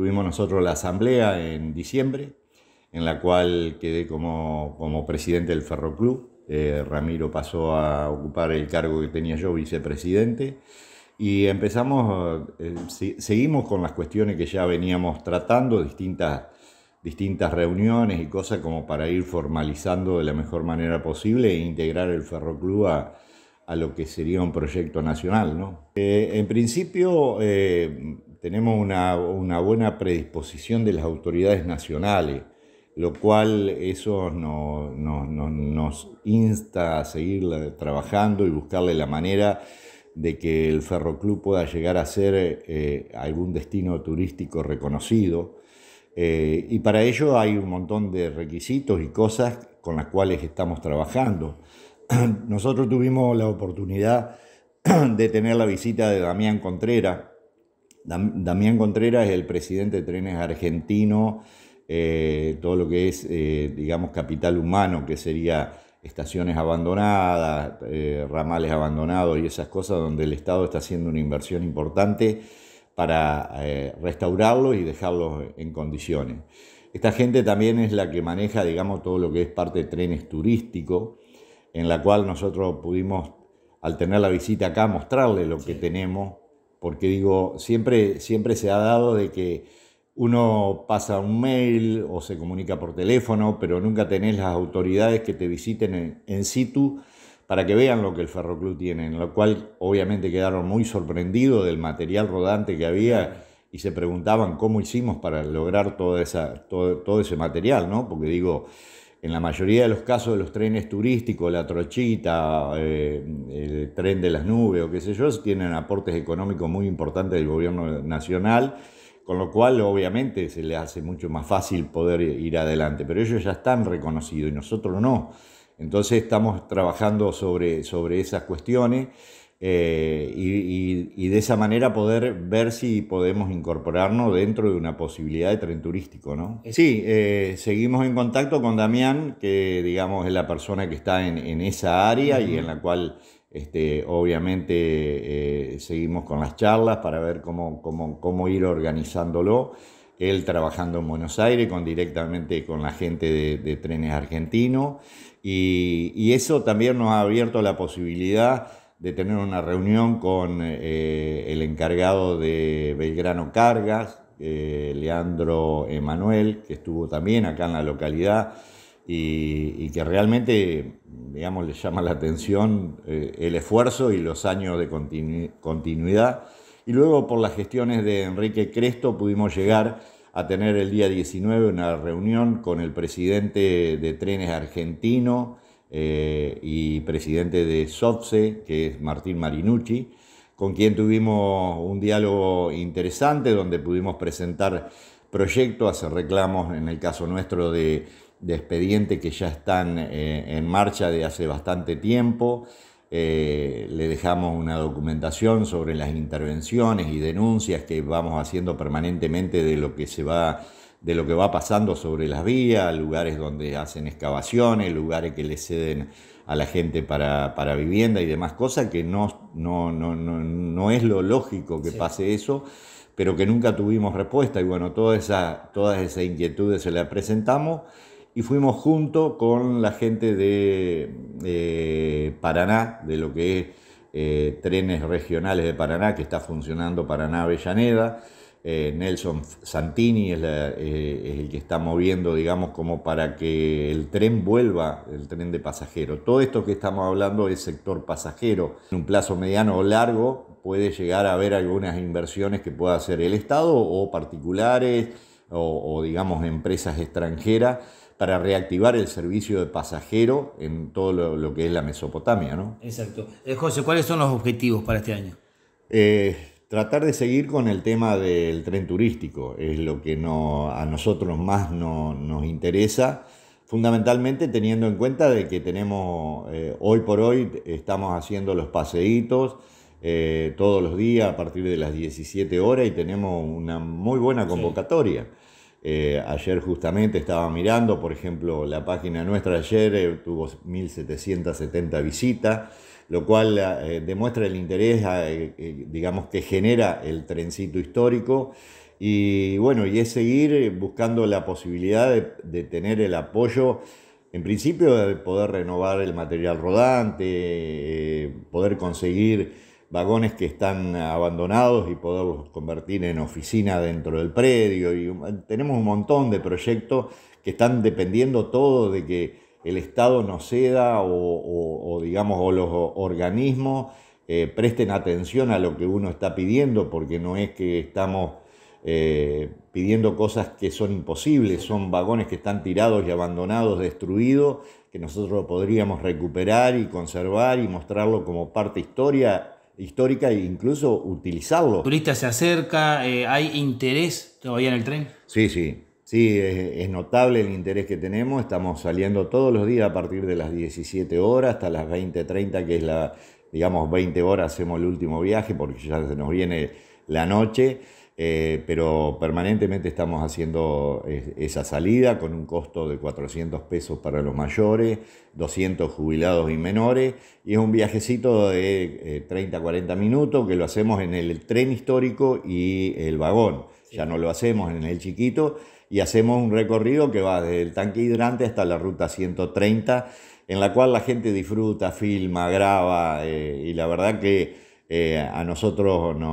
Tuvimos nosotros la asamblea en diciembre, en la cual quedé como, como presidente del Ferroclub. Eh, Ramiro pasó a ocupar el cargo que tenía yo, vicepresidente. Y empezamos, eh, eh, seguimos con las cuestiones que ya veníamos tratando, distintas, distintas reuniones y cosas como para ir formalizando de la mejor manera posible e integrar el Ferroclub a, a lo que sería un proyecto nacional. ¿no? en principio, tenemos una, buena predisposición de las autoridades nacionales, lo cual eso nos, insta a seguir trabajando y buscarle la manera de que el ferroclub pueda llegar a ser eh, algún destino turístico reconocido. Eh, y para ello hay un montón de requisitos y cosas con las cuales estamos trabajando. Nosotros tuvimos la oportunidad de tener la visita de Damián Contreras, Damián Contreras es el presidente de Trenes Argentino, eh, todo lo que es, eh, digamos, capital humano, que sería estaciones abandonadas, eh, ramales abandonados y esas cosas, donde el Estado está haciendo una inversión importante para restaurarlos y dejarlos en condiciones. Esta gente también es la que maneja, digamos, todo lo que es parte de trenes turísticos, en la cual nosotros pudimos, al tener la visita acá, mostrarle lo que tenemos porque digo, siempre, siempre se ha dado de que uno pasa un mail o se comunica por teléfono, pero nunca tenés las autoridades que te visiten en, situ para que vean lo que el Ferroclub tiene, en lo cual obviamente quedaron muy sorprendidos del material rodante que había y se preguntaban cómo hicimos para lograr todo, todo ese material, ¿no? Porque digo, en la mayoría de los casos de los trenes turísticos, la trochita, eh, el tren de las nubes o qué sé yo, tienen aportes económicos muy importantes del gobierno nacional, con lo cual obviamente se les hace mucho más fácil poder ir adelante, pero ellos ya están reconocidos y nosotros no. Entonces estamos trabajando sobre, sobre esas cuestiones. Eh, y, de esa manera poder ver si podemos incorporarnos dentro de una posibilidad de tren turístico, ¿no? Sí, eh, seguimos en contacto con Damián, que digamos es la persona que está en, esa área y en la cual este, obviamente eh, seguimos con las charlas para ver cómo, ir organizándolo. Él trabajando en Buenos Aires con, directamente con la gente de, Trenes Argentinos y eso también nos ha abierto la posibilidad de tener una reunión con eh, eh, el encargado de Belgrano Cargas, eh, Leandro Emanuel, que estuvo también acá en la localidad y, que realmente, digamos, le llama la atención el esfuerzo y los años de continuidad. Y luego por las gestiones de Enrique Cresto pudimos llegar a tener el día 19 una reunión con el presidente de Trenes Argentino, eh, y presidente de SOFSE, que es Martín Marinucci, con quien tuvimos un diálogo interesante donde pudimos presentar proyectos, hacer reclamos en el caso nuestro de, expediente que ya están eh, en marcha de hace bastante tiempo. Eh, le dejamos una documentación sobre las intervenciones y denuncias que vamos haciendo permanentemente de lo que se va de lo que va pasando sobre las vías, lugares donde hacen excavaciones, lugares que le ceden a la gente para, vivienda y demás cosas, que no, no, es lo lógico que pase eso, pero que nunca tuvimos respuesta. Y bueno, toda esa, todas esas inquietudes se las presentamos y fuimos junto con la gente de Paraná, de lo que es eh, trenes regionales de Paraná, que está funcionando Paraná-Avellaneda eh, Nelson Santini eh, es, el que está moviendo, digamos, como para que el tren vuelva, el tren de pasajeros. Todo esto que estamos hablando es sector pasajero. En un plazo mediano o largo puede llegar a haber algunas inversiones que pueda hacer el Estado o particulares o, digamos, empresas extranjeras para reactivar el servicio de pasajero en todo lo, que es la Mesopotamia, ¿no? Exacto. Eh, José, ¿cuáles son los objetivos para este año? tratar de seguir con el tema del tren turístico, es lo que a nosotros más nos interesa, fundamentalmente teniendo en cuenta de que tenemos, eh, hoy por hoy estamos haciendo los paseitos eh, todos los días a partir de las 17 horas y tenemos una muy buena convocatoria. Eh, ayer justamente estaba mirando, por ejemplo, la página nuestra ayer tuvo 1.770 visitas lo cual eh, demuestra el interés, eh, eh, digamos, que genera el trencito histórico. Y bueno, y es seguir buscando la posibilidad de, tener el apoyo, en principio, de poder renovar el material rodante, poder conseguir vagones que están abandonados y poderlos convertir en oficina dentro del predio. Y tenemos un montón de proyectos que están dependiendo todo de que el Estado no ceda o, digamos, o los organismos eh, presten atención a lo que uno está pidiendo, porque no es que estamos eh, pidiendo cosas que son imposibles, son vagones que están tirados y abandonados, destruidos, que nosotros podríamos recuperar y conservar y mostrarlo como parte historia, histórica e incluso utilizarlo. turista se acerca? Eh, ¿Hay interés todavía en el tren? Sí, sí, Sí, es, notable el interés que tenemos. Estamos saliendo todos los días a partir de las 17 horas hasta las 20.30, que es la, digamos, 20 horas hacemos el último viaje porque ya se nos viene la noche. Eh, pero permanentemente estamos haciendo esa salida con un costo de 400 pesos para los mayores, 200 jubilados y menores, y es un viajecito de 30-40 eh, minutos que lo hacemos en el tren histórico y el vagón, ya no lo hacemos en el chiquito, y hacemos un recorrido que va desde el tanque hidrante hasta la ruta 130, en la cual la gente disfruta, filma, graba eh, y la verdad que eh, a nosotros no